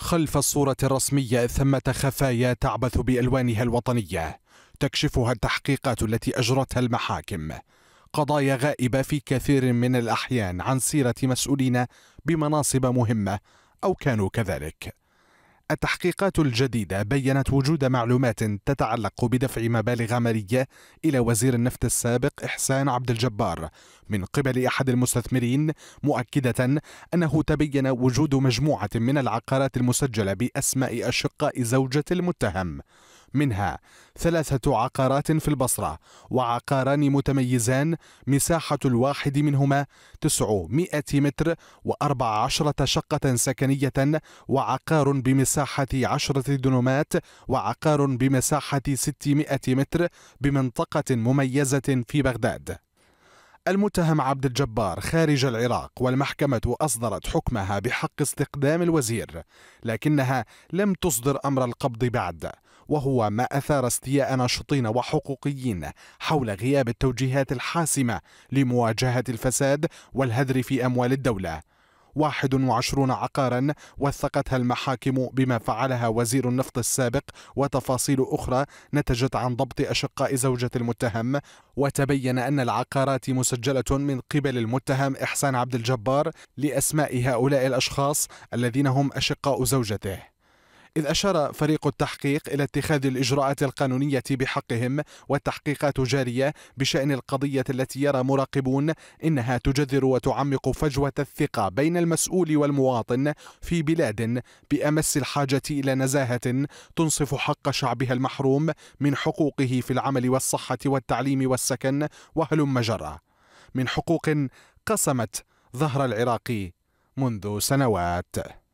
خلف الصورة الرسمية ثمة خفايا تعبث بألوانها الوطنية تكشفها التحقيقات التي أجرتها المحاكم قضايا غائبة في كثير من الأحيان عن سيرة مسؤولين بمناصب مهمة أو كانوا كذلك التحقيقات الجديدة بيّنت وجود معلومات تتعلق بدفع مبالغ مالية إلى وزير النفط السابق إحسان عبد الجبار من قبل أحد المستثمرين مؤكدة أنه تبين وجود مجموعة من العقارات المسجلة بأسماء أشقاء زوجة المتهم منها ثلاثة عقارات في البصرة وعقاران متميزان مساحة الواحد منهما 900 متر وأربع عشرة شقة سكنية وعقار بمساحة عشرة دنومات وعقار بمساحة 600 متر بمنطقة مميزة في بغداد المتهم عبد الجبار خارج العراق والمحكمة أصدرت حكمها بحق استقدام الوزير لكنها لم تصدر أمر القبض بعد وهو ما أثار استياء ناشطين وحقوقيين حول غياب التوجيهات الحاسمة لمواجهة الفساد والهدر في أموال الدولة 21 عقارا وثقتها المحاكم بما فعلها وزير النفط السابق وتفاصيل أخرى نتجت عن ضبط أشقاء زوجة المتهم وتبين أن العقارات مسجلة من قبل المتهم إحسان عبد الجبار لأسماء هؤلاء الأشخاص الذين هم أشقاء زوجته إذ أشار فريق التحقيق إلى اتخاذ الإجراءات القانونية بحقهم والتحقيقات جارية بشأن القضية التي يرى مراقبون إنها تجذر وتعمق فجوة الثقة بين المسؤول والمواطن في بلاد بأمس الحاجة إلى نزاهة تنصف حق شعبها المحروم من حقوقه في العمل والصحة والتعليم والسكن وهلم مجرى من حقوق قسمت ظهر العراق منذ سنوات